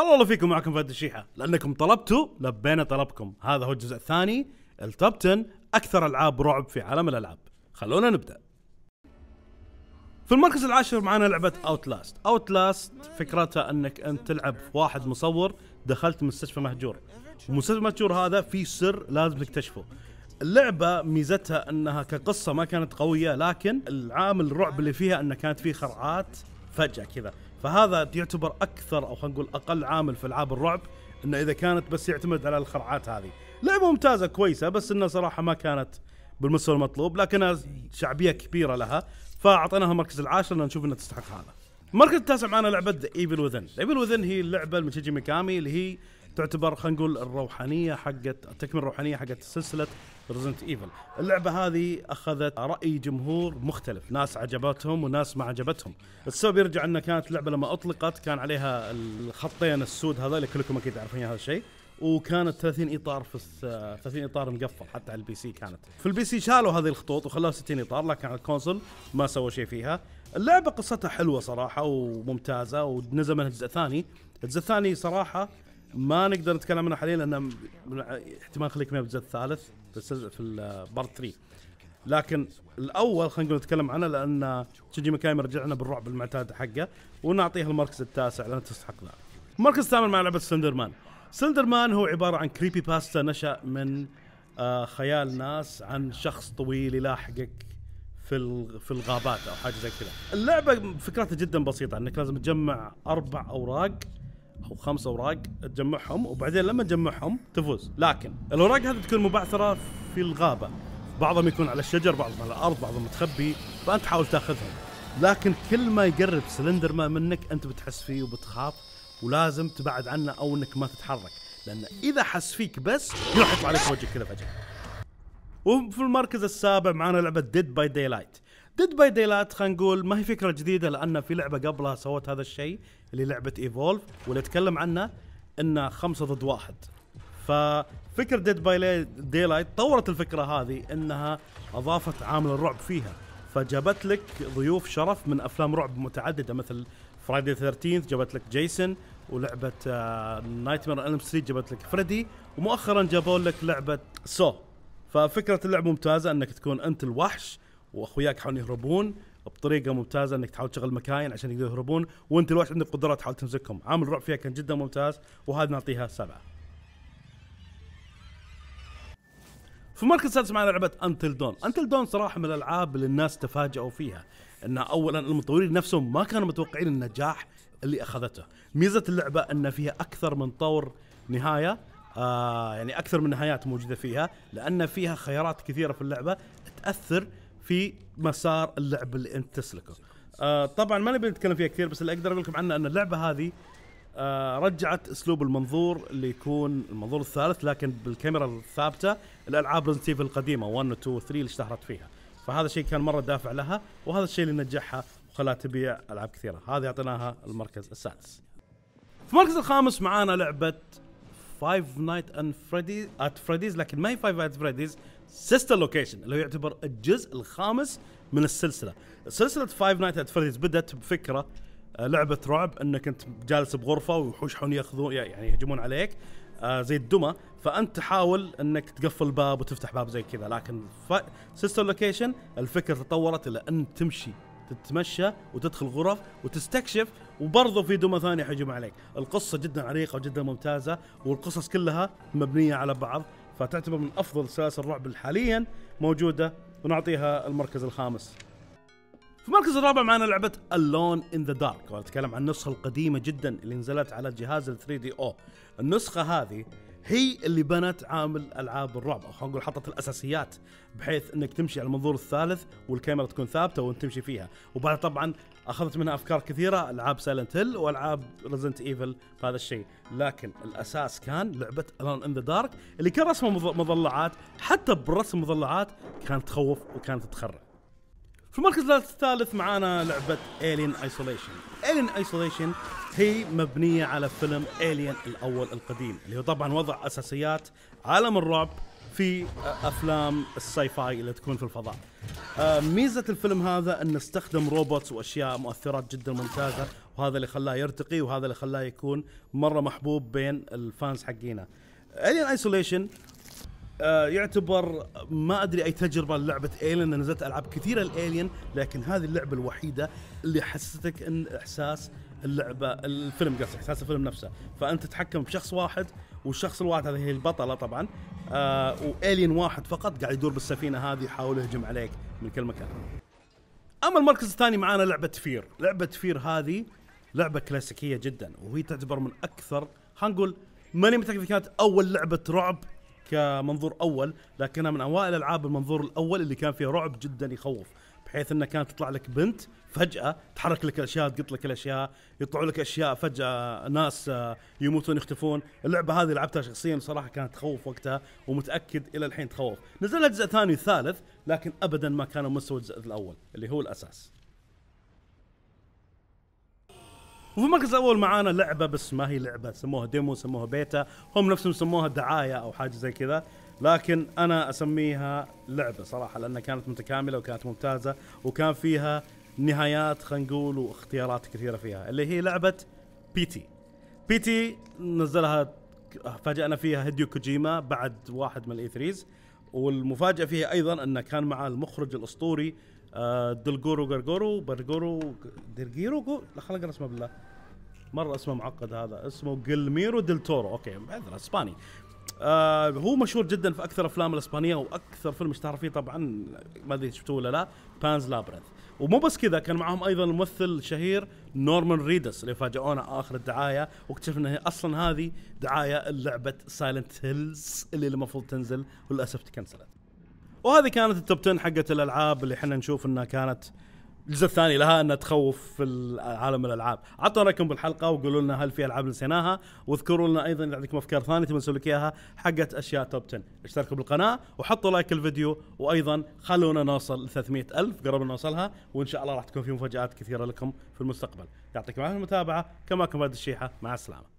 هلا والله فيكم معكم فهد الشيحه لانكم طلبتوا لبينا طلبكم هذا هو الجزء الثاني التوب 10 اكثر العاب رعب في عالم الالعاب خلونا نبدا في المركز العاشر معانا لعبة اوتلاست، اوتلاست فكرتها انك انت تلعب واحد مصور دخلت مستشفى مهجور، ومستشفى مهجور هذا في سر لازم تكتشفه. اللعبة ميزتها انها كقصة ما كانت قوية لكن العامل الرعب اللي فيها انها كانت فيه خرعات فجاه كذا فهذا يعتبر اكثر او خلينا نقول اقل عامل في العاب الرعب انه اذا كانت بس يعتمد على الخرعات هذه لعبه ممتازه كويسه بس انها صراحه ما كانت بالمستوى المطلوب لكنها شعبيه كبيره لها فاعطيناها المركز العاشر لان نشوف انها تستحق هذا المركز التاسع معنا لعبه ايفل وذن ايفل وذن هي اللعبه المتشيجي ميكامي اللي هي تعتبر خلينا نقول الروحانيه حقت التكمله الروحانيه حقت سلسله ريزنت ايفل اللعبه هذه اخذت راي جمهور مختلف ناس عجبتهم وناس ما عجبتهم السبب يرجع انها كانت اللعبه لما اطلقت كان عليها الخطين السود هذا اللي كلكم اكيد تعرفون هذا الشيء وكانت 30 اطار في 30 اطار مقفل حتى على البي سي كانت في البي سي شالوا هذه الخطوط وخلوها 60 اطار لكن على الكونسول ما سووا شيء فيها اللعبه قصتها حلوه صراحه وممتازه ونزل منها جزء ثاني الجزء الثاني صراحه ما نقدر نتكلم عنه حاليا لان احتمال خليك من الجزء الثالث في في البارت 3 لكن الاول خلينا نقول نتكلم عنه لان تشيجي مكايم رجعنا بالرعب المعتاد حقه ونعطيه المركز التاسع لان تستحق ذلك. المركز الثامن مع لعبه سلندر مان. سلندر مان هو عباره عن كريبي باستا نشا من آه، خيال ناس عن شخص طويل يلاحقك في في الغابات او حاجه زي كذا. اللعبه فكرتها جدا بسيطه انك لازم تجمع اربع اوراق او خمس اوراق تجمعهم وبعدين لما تجمعهم تفوز لكن الاوراق هذه تكون مبعثره في الغابه بعضهم يكون على الشجر بعضهم على الارض بعضهم متخبي فانت تحاول تاخذهم لكن كل ما يقرب سلندر ما منك انت بتحس فيه وبتخاف ولازم تبعد عنه او انك ما تتحرك لان اذا حس فيك بس يروح يطلع عليك وجهك كذا فجاه وفي المركز السابع معنا لعبه ديد باي داي لايت ديد باي دي لايت خلينا نقول ما هي فكره جديده لان في لعبه قبلها سوت هذا الشيء اللي لعبه ايفولف واللي اتكلم عنه انه خمسه ضد واحد ففكرة ديد باي دي لايت طورت الفكره هذه انها اضافت عامل الرعب فيها فجابت لك ضيوف شرف من افلام رعب متعدده مثل فرايدي 13 جابت لك جيسون ولعبه نايت مير الم ستريت جابت لك فريدي ومؤخرا جابوا لك لعبه سو ففكره اللعبه ممتازه انك تكون انت الوحش واخوياك يحاولون يهربون بطريقه ممتازه انك تحاول تشغل مكاين عشان يقدروا يهربون وانت الوقت عندك قدرات تحاول تمسكهم عامل الرعب فيها كان جدا ممتاز وهذا نعطيها سبعه في المركز السادس معنا لعبه انتل دون انتل دون صراحه من الالعاب اللي الناس تفاجئوا فيها انها اولا المطورين نفسهم ما كانوا متوقعين النجاح اللي اخذته ميزه اللعبه ان فيها اكثر من طور نهايه آه يعني اكثر من نهايات موجوده فيها لان فيها خيارات كثيره في اللعبه تاثر في مسار اللعب اللي انت تسلكه آه طبعا ما نبي نتكلم فيها كثير بس اللي اقدر اقول لكم عنه ان اللعبه هذه آه رجعت اسلوب المنظور اللي يكون المنظور الثالث لكن بالكاميرا الثابته الالعاب ريزنت القديمه 1 و 2 و 3 اللي اشتهرت فيها فهذا الشيء كان مره دافع لها وهذا الشيء اللي نجحها وخلاها تبيع العاب كثيره هذه اعطيناها المركز السادس في المركز الخامس معانا لعبه فايف نايت اند فريديز ات فريديز لكن ما هي فايف نايت فريديز سيستر لوكيشن اللي هو يعتبر الجزء الخامس من السلسله سلسله فايف نايت ات فريدز بدات بفكره آه، لعبه رعب انك انت جالس بغرفه وحوش حون ياخذون يعني يهجمون عليك آه، زي الدمى فانت تحاول انك تقفل باب وتفتح باب زي كذا لكن سيستر لوكيشن الفكره تطورت الى ان تمشي تتمشى وتدخل غرف وتستكشف وبرضه في دمى ثانيه حجم عليك القصه جدا عريقه وجدا ممتازه والقصص كلها مبنيه على بعض فتعتبر من افضل سلاسل الرعب حاليا موجوده ونعطيها المركز الخامس. في المركز الرابع معنا لعبة اللون ان ذا دارك، اتكلم عن النسخة القديمة جدا اللي نزلت على جهاز ال 3 دي او. النسخة هذه هي اللي بنت عامل العاب الرعب او خلينا نقول حطت الاساسيات بحيث انك تمشي على المنظور الثالث والكاميرا تكون ثابته وانت تمشي فيها وبعد طبعا اخذت منها افكار كثيره العاب سايلنت هيل والعاب ريزنت ايفل هذا الشيء لكن الاساس كان لعبه الون ان ذا دارك اللي كان رسمه مظلعات حتى برسم مظلعات كانت تخوف وكانت تخرع في المركز الثالث معانا لعبة Alien Isolation Alien Isolation هي مبنية على فيلم Alien الأول القديم اللي هو طبعا وضع أساسيات عالم الرعب في افلام الساي فاي اللي تكون في الفضاء. آه، ميزه الفيلم هذا انه استخدم روبوتس واشياء مؤثرات جدا ممتازه وهذا اللي خلاه يرتقي وهذا اللي خلاه يكون مره محبوب بين الفانز حقينا. Alien ايسوليشن آه، يعتبر ما ادري اي تجربه للعبه الين نزلت العاب كثيره الالين لكن هذه اللعبه الوحيده اللي حسستك ان احساس اللعبه الفيلم قصدي احساس الفيلم نفسه فانت تتحكم بشخص واحد والشخص الواحد هذه هي البطله طبعا آه والين واحد فقط قاعد يدور بالسفينه هذه يحاول يهجم عليك من كل مكان اما المركز الثاني معانا لعبه فير لعبه فير هذه لعبه كلاسيكيه جدا وهي تعتبر من اكثر خلينا نقول ماني متاكد كانت اول لعبه رعب كمنظور اول لكنها من اوائل العاب المنظور الاول اللي كان فيها رعب جدا يخوف بحيث انها كانت تطلع لك بنت فجاه تحرك لك الاشياء تقط لك الاشياء يطلعوا لك اشياء فجاه ناس آه، يموتون يختفون اللعبه هذه لعبتها شخصيا صراحه كانت تخوف وقتها ومتاكد الى الحين تخوف نزلت جزء ثاني وثالث لكن ابدا ما كانوا مستوى الجزء الاول اللي هو الاساس وفي المركز الاول معانا لعبه بس ما هي لعبه سموها ديمو سموها بيتا هم نفسهم سموها دعايه او حاجه زي كذا لكن انا اسميها لعبه صراحه لانها كانت متكامله وكانت ممتازه وكان فيها نهايات خلينا نقول واختيارات كثيره فيها اللي هي لعبه بيتي بيتي نزلها فاجأنا فيها هيديو كوجيما بعد واحد من الاي 3 e والمفاجاه فيها ايضا انه كان مع المخرج الاسطوري آه، دلجورو جرجورو برجورو درجيرو لا خلق اسمه بالله مره اسمه معقد هذا اسمه جلميرو ديل اوكي اسباني آه هو مشهور جدا في اكثر افلام الاسبانيه واكثر فيلم اشتهر فيه طبعا ما ادري شفتوه ولا لا بانز لابرنث ومو بس كذا كان معاهم ايضا الممثل الشهير نورمان ريدس اللي فاجئونا اخر الدعايه واكتشفنا ان اصلا هذه دعايه لعبه سايلنت هيلز اللي المفروض تنزل وللاسف تكنسلت. وهذه كانت التوب 10 حقت الالعاب اللي احنا نشوف انها كانت الجزء الثاني لها انها تخوف في عالم الالعاب عطوا رايكم بالحلقه وقولوا لنا هل في العاب نسيناها واذكروا لنا ايضا اذا عندكم افكار ثانيه تبون نسوي اياها حقت اشياء توب 10 اشتركوا بالقناه وحطوا لايك الفيديو وايضا خلونا نوصل ل 300000 قربنا نوصلها وان شاء الله راح تكون في مفاجات كثيره لكم في المستقبل يعطيكم العافيه المتابعه كما فهد الشيحه مع السلامه